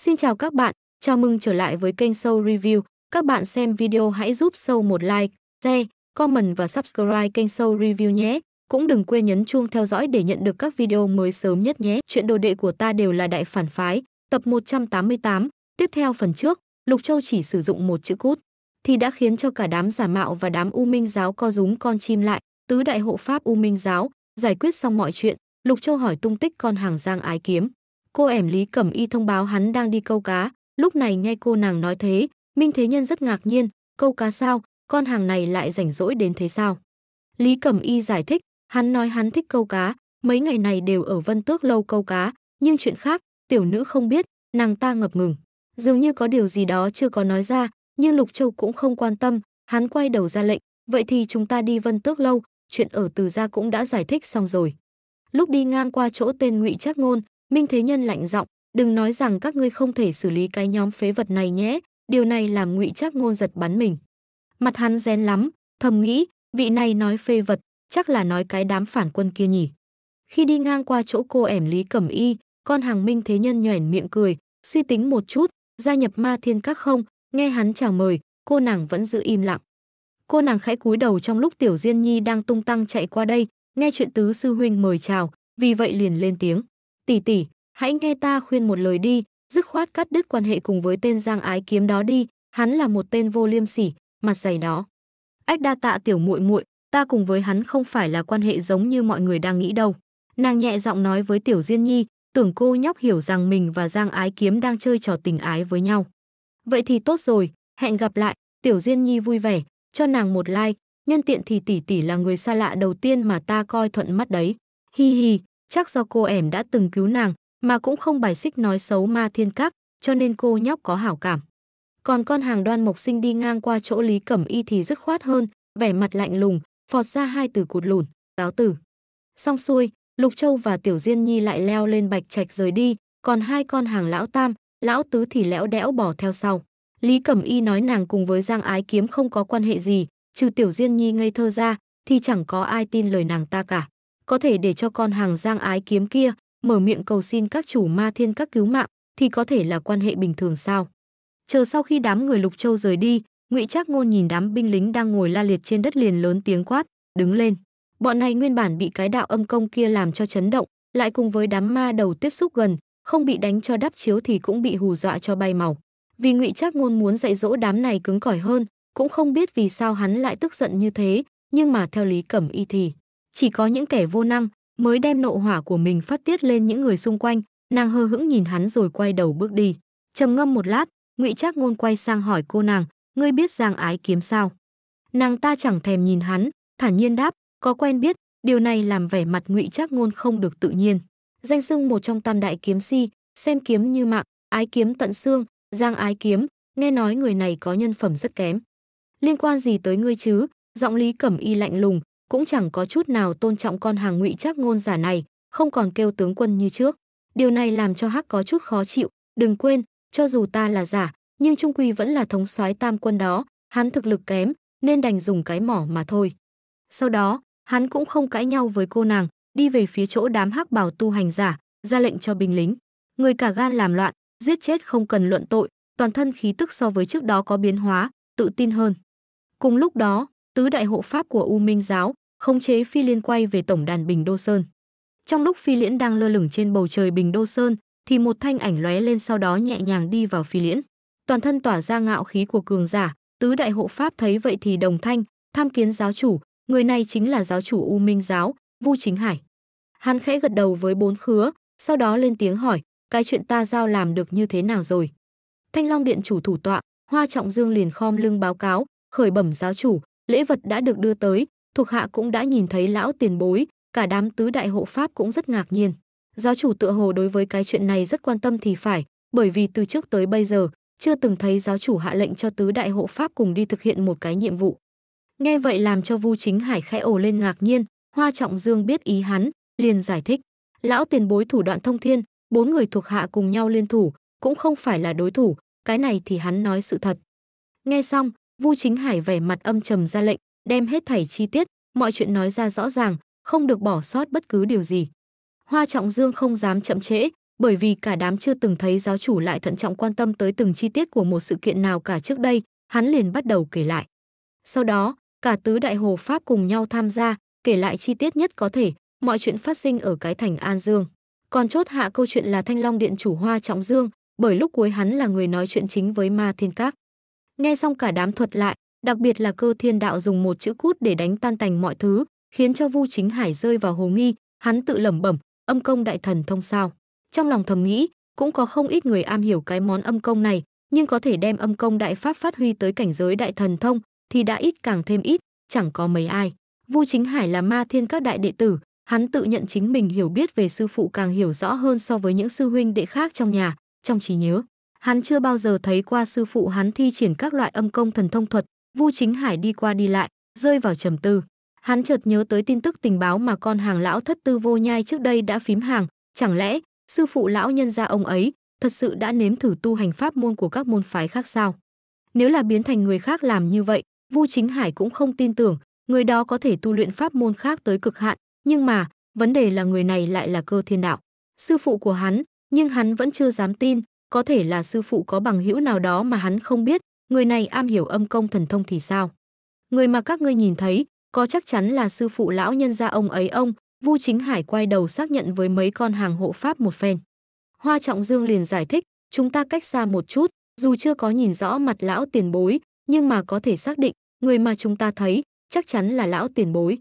Xin chào các bạn, chào mừng trở lại với kênh Show Review. Các bạn xem video hãy giúp Show một like, share, comment và subscribe kênh Show Review nhé. Cũng đừng quên nhấn chuông theo dõi để nhận được các video mới sớm nhất nhé. Chuyện đồ đệ của ta đều là đại phản phái, tập 188. Tiếp theo phần trước, Lục Châu chỉ sử dụng một chữ cút thì đã khiến cho cả đám giả mạo và đám U Minh giáo co rúm con chim lại, tứ đại hộ pháp U Minh giáo, giải quyết xong mọi chuyện, Lục Châu hỏi tung tích con hàng Giang Ái Kiếm cô ẻm Lý Cẩm Y thông báo hắn đang đi câu cá, lúc này nghe cô nàng nói thế, Minh Thế Nhân rất ngạc nhiên, câu cá sao, con hàng này lại rảnh rỗi đến thế sao? Lý Cẩm Y giải thích, hắn nói hắn thích câu cá, mấy ngày này đều ở Vân Tước lâu câu cá, nhưng chuyện khác, tiểu nữ không biết, nàng ta ngập ngừng. Dường như có điều gì đó chưa có nói ra, nhưng Lục Châu cũng không quan tâm, hắn quay đầu ra lệnh, vậy thì chúng ta đi Vân Tước lâu, chuyện ở Từ gia cũng đã giải thích xong rồi. Lúc đi ngang qua chỗ tên Ngụy Trác Ngôn, Minh Thế Nhân lạnh giọng, đừng nói rằng các ngươi không thể xử lý cái nhóm phế vật này nhé, điều này làm ngụy Trác ngôn giật bắn mình. Mặt hắn rén lắm, thầm nghĩ, vị này nói phế vật, chắc là nói cái đám phản quân kia nhỉ. Khi đi ngang qua chỗ cô ẻm Lý Cẩm Y, con hàng Minh Thế Nhân nhoẻn miệng cười, suy tính một chút, gia nhập ma thiên các không, nghe hắn chào mời, cô nàng vẫn giữ im lặng. Cô nàng khẽ cúi đầu trong lúc Tiểu Diên Nhi đang tung tăng chạy qua đây, nghe chuyện tứ sư huynh mời chào, vì vậy liền lên tiếng tỷ tỷ, hãy nghe ta khuyên một lời đi, dứt khoát cắt đứt quan hệ cùng với tên giang ái kiếm đó đi, hắn là một tên vô liêm sỉ, mặt dày đó. Ách đa tạ tiểu muội muội, ta cùng với hắn không phải là quan hệ giống như mọi người đang nghĩ đâu. Nàng nhẹ giọng nói với tiểu Diên Nhi, tưởng cô nhóc hiểu rằng mình và Giang Ái Kiếm đang chơi trò tình ái với nhau. Vậy thì tốt rồi, hẹn gặp lại, tiểu Diên Nhi vui vẻ, cho nàng một like, nhân tiện thì tỷ tỷ là người xa lạ đầu tiên mà ta coi thuận mắt đấy. Hi hi, chắc do cô ẻm đã từng cứu nàng, mà cũng không bài xích nói xấu ma thiên các, cho nên cô nhóc có hảo cảm. Còn con hàng đoan mộc sinh đi ngang qua chỗ Lý Cẩm Y thì dứt khoát hơn, vẻ mặt lạnh lùng, phọt ra hai từ cụt lủn, cáo tử. Xong xuôi, Lục Châu và Tiểu Diên Nhi lại leo lên bạch trạch rời đi, còn hai con hàng lão tam, lão tứ thì lẽo đẽo bỏ theo sau. Lý Cẩm Y nói nàng cùng với Giang Ái Kiếm không có quan hệ gì, trừ Tiểu Diên Nhi ngây thơ ra, thì chẳng có ai tin lời nàng ta cả có thể để cho con hàng giang ái kiếm kia mở miệng cầu xin các chủ ma thiên các cứu mạng thì có thể là quan hệ bình thường sao chờ sau khi đám người lục châu rời đi ngụy trác ngôn nhìn đám binh lính đang ngồi la liệt trên đất liền lớn tiếng quát đứng lên bọn này nguyên bản bị cái đạo âm công kia làm cho chấn động lại cùng với đám ma đầu tiếp xúc gần không bị đánh cho đắp chiếu thì cũng bị hù dọa cho bay màu vì ngụy trác ngôn muốn dạy dỗ đám này cứng cỏi hơn cũng không biết vì sao hắn lại tức giận như thế nhưng mà theo lý cẩm y thì chỉ có những kẻ vô năng mới đem nộ hỏa của mình phát tiết lên những người xung quanh, nàng hờ hững nhìn hắn rồi quay đầu bước đi. Trầm ngâm một lát, Ngụy Trác ngôn quay sang hỏi cô nàng, "Ngươi biết Giang Ái Kiếm sao?" Nàng ta chẳng thèm nhìn hắn, thản nhiên đáp, "Có quen biết." Điều này làm vẻ mặt Ngụy Trác ngôn không được tự nhiên. Danh xưng một trong tam đại kiếm si, xem kiếm như mạng, ái kiếm tận xương, Giang Ái Kiếm, nghe nói người này có nhân phẩm rất kém. Liên quan gì tới ngươi chứ? Giọng Lý Cẩm Y lạnh lùng, cũng chẳng có chút nào tôn trọng con hàng ngụy trác ngôn giả này, không còn kêu tướng quân như trước. Điều này làm cho Hắc có chút khó chịu, đừng quên, cho dù ta là giả, nhưng trung quy vẫn là thống soái tam quân đó, hắn thực lực kém, nên đành dùng cái mỏ mà thôi. Sau đó, hắn cũng không cãi nhau với cô nàng, đi về phía chỗ đám hắc bảo tu hành giả, ra lệnh cho binh lính. Người cả gan làm loạn, giết chết không cần luận tội, toàn thân khí tức so với trước đó có biến hóa, tự tin hơn. Cùng lúc đó, tứ đại hộ pháp của U Minh giáo, khống chế phi liên quay về tổng đàn Bình Đô Sơn. Trong lúc phi liễn đang lơ lửng trên bầu trời Bình Đô Sơn, thì một thanh ảnh lóe lên sau đó nhẹ nhàng đi vào phi liễn. Toàn thân tỏa ra ngạo khí của cường giả, tứ đại hộ pháp thấy vậy thì đồng thanh, tham kiến giáo chủ, người này chính là giáo chủ U Minh giáo, Vu Chính Hải. Hắn khẽ gật đầu với bốn khứa, sau đó lên tiếng hỏi, cái chuyện ta giao làm được như thế nào rồi? Thanh Long điện chủ thủ tọa, Hoa Trọng Dương liền khom lưng báo cáo, khởi bẩm giáo chủ, lễ vật đã được đưa tới, thuộc hạ cũng đã nhìn thấy lão tiền bối, cả đám tứ đại hộ pháp cũng rất ngạc nhiên. Giáo chủ tựa hồ đối với cái chuyện này rất quan tâm thì phải, bởi vì từ trước tới bây giờ, chưa từng thấy giáo chủ hạ lệnh cho tứ đại hộ pháp cùng đi thực hiện một cái nhiệm vụ. Nghe vậy làm cho Vu Chính Hải khẽ ồ lên ngạc nhiên, Hoa Trọng Dương biết ý hắn, liền giải thích. Lão tiền bối thủ đoạn thông thiên, bốn người thuộc hạ cùng nhau liên thủ, cũng không phải là đối thủ, cái này thì hắn nói sự thật. Nghe xong, Vu Chính Hải vẻ mặt âm trầm ra lệnh, đem hết thảy chi tiết, mọi chuyện nói ra rõ ràng, không được bỏ sót bất cứ điều gì. Hoa Trọng Dương không dám chậm trễ, bởi vì cả đám chưa từng thấy giáo chủ lại thận trọng quan tâm tới từng chi tiết của một sự kiện nào cả trước đây, hắn liền bắt đầu kể lại. Sau đó, cả tứ đại hồ Pháp cùng nhau tham gia, kể lại chi tiết nhất có thể, mọi chuyện phát sinh ở cái thành An Dương. Còn chốt hạ câu chuyện là Thanh Long Điện chủ Hoa Trọng Dương, bởi lúc cuối hắn là người nói chuyện chính với Ma Thiên Các. Nghe xong cả đám thuật lại, đặc biệt là cơ thiên đạo dùng một chữ cút để đánh tan tành mọi thứ, khiến cho Vu Chính Hải rơi vào hồ nghi, hắn tự lẩm bẩm, âm công đại thần thông sao? Trong lòng thầm nghĩ, cũng có không ít người am hiểu cái món âm công này, nhưng có thể đem âm công đại pháp phát huy tới cảnh giới đại thần thông thì đã ít càng thêm ít, chẳng có mấy ai. Vu Chính Hải là ma thiên các đại đệ tử, hắn tự nhận chính mình hiểu biết về sư phụ càng hiểu rõ hơn so với những sư huynh đệ khác trong nhà, trong trí nhớ. Hắn chưa bao giờ thấy qua sư phụ hắn thi triển các loại âm công thần thông thuật, Vu Chính Hải đi qua đi lại, rơi vào trầm tư. Hắn chợt nhớ tới tin tức tình báo mà con hàng lão thất tư vô nhai trước đây đã phím hàng, chẳng lẽ sư phụ lão nhân gia ông ấy thật sự đã nếm thử tu hành pháp môn của các môn phái khác sao? Nếu là biến thành người khác làm như vậy, Vu Chính Hải cũng không tin tưởng, người đó có thể tu luyện pháp môn khác tới cực hạn, nhưng mà, vấn đề là người này lại là cơ thiên đạo, sư phụ của hắn, nhưng hắn vẫn chưa dám tin, có thể là sư phụ có bằng hữu nào đó mà hắn không biết, người này am hiểu âm công thần thông thì sao? Người mà các ngươi nhìn thấy, có chắc chắn là sư phụ lão nhân gia ông ấy ông, Vu Chính Hải quay đầu xác nhận với mấy con hàng hộ pháp một phen. Hoa Trọng Dương liền giải thích, chúng ta cách xa một chút, dù chưa có nhìn rõ mặt lão tiền bối, nhưng mà có thể xác định, người mà chúng ta thấy, chắc chắn là lão tiền bối.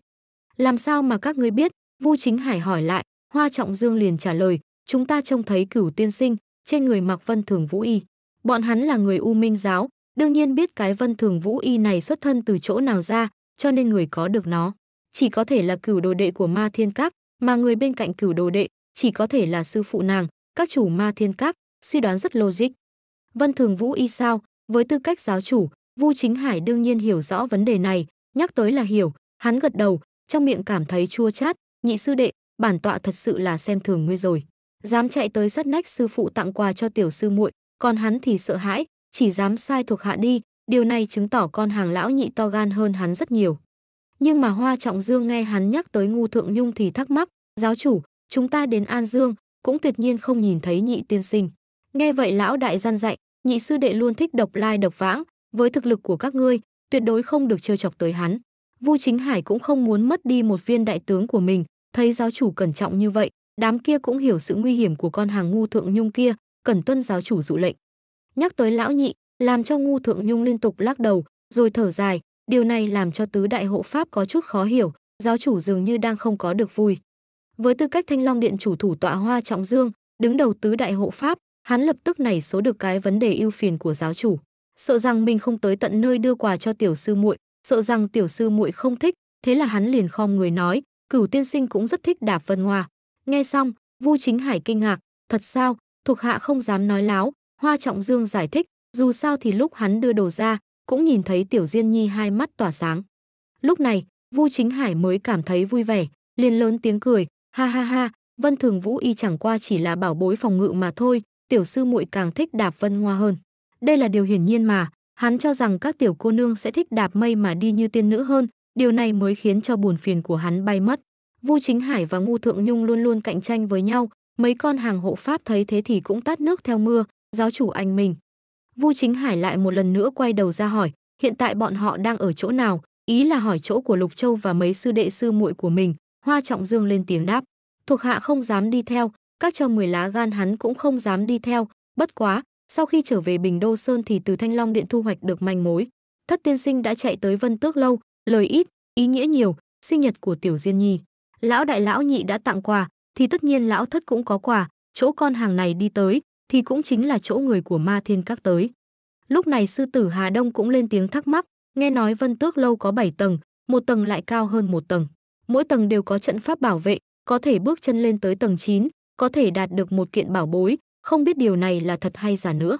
Làm sao mà các ngươi biết? Vu Chính Hải hỏi lại, Hoa Trọng Dương liền trả lời, chúng ta trông thấy cửu tiên sinh, trên người mặc vân thường vũ y. Bọn hắn là người U Minh giáo, Đương nhiên biết cái Vân Thường Vũ Y này xuất thân từ chỗ nào ra, cho nên người có được nó chỉ có thể là cửu đồ đệ của Ma Thiên Các, mà người bên cạnh cửu đồ đệ chỉ có thể là sư phụ nàng, các chủ Ma Thiên Các, suy đoán rất logic. Vân Thường Vũ Y sao? Với tư cách giáo chủ, Vu Chính Hải đương nhiên hiểu rõ vấn đề này, nhắc tới là hiểu, hắn gật đầu, trong miệng cảm thấy chua chát, nhị sư đệ, bản tọa thật sự là xem thường ngươi rồi. Dám chạy tới sát nách sư phụ tặng quà cho tiểu sư muội, còn hắn thì sợ hãi, chỉ dám sai thuộc hạ đi, điều này chứng tỏ con hàng lão nhị to gan hơn hắn rất nhiều. Nhưng mà Hoa Trọng Dương nghe hắn nhắc tới Ngu Thượng Nhung thì thắc mắc, giáo chủ, chúng ta đến An Dương, cũng tuyệt nhiên không nhìn thấy nhị tiên sinh. Nghe vậy lão đại gian dạy, nhị sư đệ luôn thích độc lai độc vãng, với thực lực của các ngươi, tuyệt đối không được trêu chọc tới hắn. Vu Chính Hải cũng không muốn mất đi một viên đại tướng của mình, thấy giáo chủ cẩn trọng như vậy, đám kia cũng hiểu sự nguy hiểm của con hàng ngu thượng nhung kia, cẩn tuân giáo chủ dụ lệnh. Nhắc tới lão nhị, làm cho ngu thượng nhung liên tục lắc đầu, rồi thở dài, điều này làm cho tứ đại hộ pháp có chút khó hiểu, giáo chủ dường như đang không có được vui. Với tư cách thanh long điện chủ thủ tọa hoa trọng dương, đứng đầu tứ đại hộ pháp, hắn lập tức nảy số được cái vấn đề ưu phiền của giáo chủ. Sợ rằng mình không tới tận nơi đưa quà cho tiểu sư muội, sợ rằng tiểu sư muội không thích, thế là hắn liền khom người nói, cửu tiên sinh cũng rất thích đạp vân hoa. Nghe xong, Vu Chính Hải kinh ngạc, thật sao, thuộc hạ không dám nói láo, Hoa Trọng Dương giải thích, dù sao thì lúc hắn đưa đồ ra, cũng nhìn thấy Tiểu Diên Nhi hai mắt tỏa sáng. Lúc này, Vu Chính Hải mới cảm thấy vui vẻ, liền lớn tiếng cười, ha ha ha, Vân Thường Vũ y chẳng qua chỉ là bảo bối phòng ngự mà thôi, tiểu sư muội càng thích đạp Vân Hoa hơn. Đây là điều hiển nhiên mà, hắn cho rằng các tiểu cô nương sẽ thích đạp mây mà đi như tiên nữ hơn, điều này mới khiến cho buồn phiền của hắn bay mất. Vu Chính Hải và Ngô Thượng Nhung luôn luôn cạnh tranh với nhau, mấy con hàng hộ pháp thấy thế thì cũng tắt nước theo mưa, giáo chủ anh mình. Vu Chính Hải lại một lần nữa quay đầu ra hỏi, hiện tại bọn họ đang ở chỗ nào, ý là hỏi chỗ của Lục Châu và mấy sư đệ sư muội của mình, Hoa Trọng Dương lên tiếng đáp. Thuộc hạ không dám đi theo, các cho mười lá gan hắn cũng không dám đi theo, bất quá, sau khi trở về Bình Đô Sơn thì từ Thanh Long Điện thu hoạch được manh mối. Thất tiên sinh đã chạy tới Vân Tước Lâu, lời ít, ý nghĩa nhiều, sinh nhật của Tiểu Diên Nhi. Lão đại lão nhị đã tặng quà, thì tất nhiên lão thất cũng có quà, chỗ con hàng này đi tới, thì cũng chính là chỗ người của ma thiên các tới. Lúc này sư tử Hà Đông cũng lên tiếng thắc mắc, nghe nói vân tước lâu có 7 tầng, một tầng lại cao hơn một tầng. Mỗi tầng đều có trận pháp bảo vệ, có thể bước chân lên tới tầng 9, có thể đạt được một kiện bảo bối, không biết điều này là thật hay giả nữa.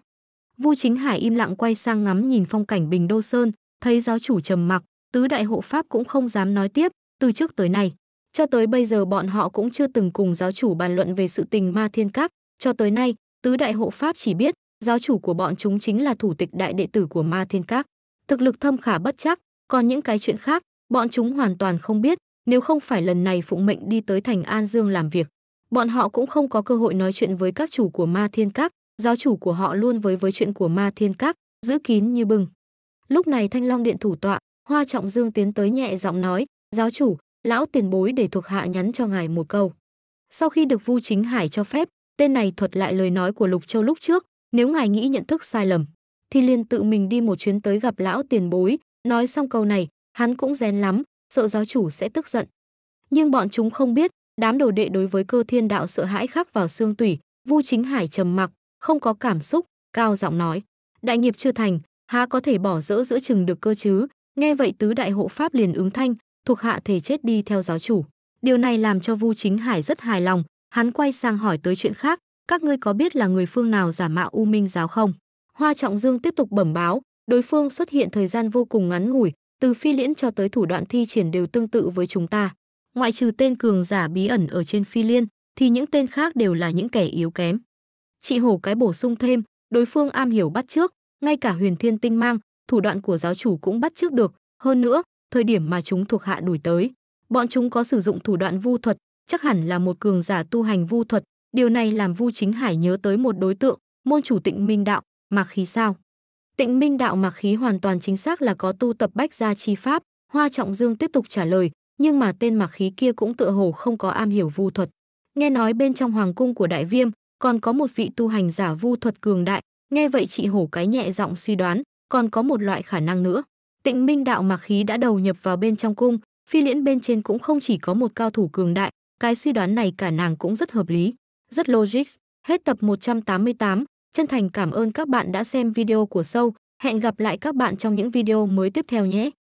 Vu Chính Hải im lặng quay sang ngắm nhìn phong cảnh Bình Đô Sơn, thấy giáo chủ trầm mặc, tứ đại hộ pháp cũng không dám nói tiếp, từ trước tới nay, cho tới bây giờ bọn họ cũng chưa từng cùng giáo chủ bàn luận về sự tình Ma Thiên Các, cho tới nay, tứ đại hộ pháp chỉ biết giáo chủ của bọn chúng chính là thủ tịch đại đệ tử của ma thiên các thực lực thâm khả bất chắc còn những cái chuyện khác bọn chúng hoàn toàn không biết nếu không phải lần này phụng mệnh đi tới thành an dương làm việc bọn họ cũng không có cơ hội nói chuyện với các chủ của ma thiên các giáo chủ của họ luôn với với chuyện của ma thiên các giữ kín như bừng. lúc này thanh long điện thủ tọa hoa trọng dương tiến tới nhẹ giọng nói giáo chủ lão tiền bối để thuộc hạ nhắn cho ngài một câu sau khi được vu chính hải cho phép Tên này thuật lại lời nói của Lục Châu lúc trước, nếu ngài nghĩ nhận thức sai lầm, thì liền tự mình đi một chuyến tới gặp lão tiền bối, nói xong câu này, hắn cũng rén lắm, sợ giáo chủ sẽ tức giận. Nhưng bọn chúng không biết, đám đồ đệ đối với cơ thiên đạo sợ hãi khắc vào xương tủy, Vu Chính Hải trầm mặc, không có cảm xúc, cao giọng nói: "Đại nghiệp chưa thành, há có thể bỏ dỡ giữa chừng được cơ chứ?" Nghe vậy tứ đại hộ pháp liền ứng thanh, thuộc hạ thể chết đi theo giáo chủ. Điều này làm cho Vu Chính Hải rất hài lòng, Hắn quay sang hỏi tới chuyện khác, các ngươi có biết là người phương nào giả mạo U Minh giáo không? Hoa Trọng Dương tiếp tục bẩm báo, đối phương xuất hiện thời gian vô cùng ngắn ngủi, từ phi liễn cho tới thủ đoạn thi triển đều tương tự với chúng ta. Ngoại trừ tên cường giả bí ẩn ở trên phi liên, thì những tên khác đều là những kẻ yếu kém. Chị Hồ cái bổ sung thêm, đối phương am hiểu bắt trước, ngay cả huyền thiên tinh mang, thủ đoạn của giáo chủ cũng bắt trước được. Hơn nữa, thời điểm mà chúng thuộc hạ đuổi tới, bọn chúng có sử dụng thủ đoạn vu thuật, chắc hẳn là một cường giả tu hành vu thuật, điều này làm Vu Chính Hải nhớ tới một đối tượng, môn chủ Tịnh Minh đạo, Mạc Khí sao? Tịnh Minh đạo Mạc Khí hoàn toàn chính xác là có tu tập bách gia chi pháp, Hoa Trọng Dương tiếp tục trả lời, nhưng mà tên Mạc Khí kia cũng tựa hồ không có am hiểu vu thuật. Nghe nói bên trong hoàng cung của Đại Viêm còn có một vị tu hành giả vu thuật cường đại, nghe vậy chị hổ cái nhẹ giọng suy đoán, còn có một loại khả năng nữa. Tịnh Minh đạo Mạc Khí đã đầu nhập vào bên trong cung, phi liễn bên trên cũng không chỉ có một cao thủ cường đại, cái suy đoán này cả nàng cũng rất hợp lý, rất logic. Hết tập 188, chân thành cảm ơn các bạn đã xem video của sâu. Hẹn gặp lại các bạn trong những video mới tiếp theo nhé.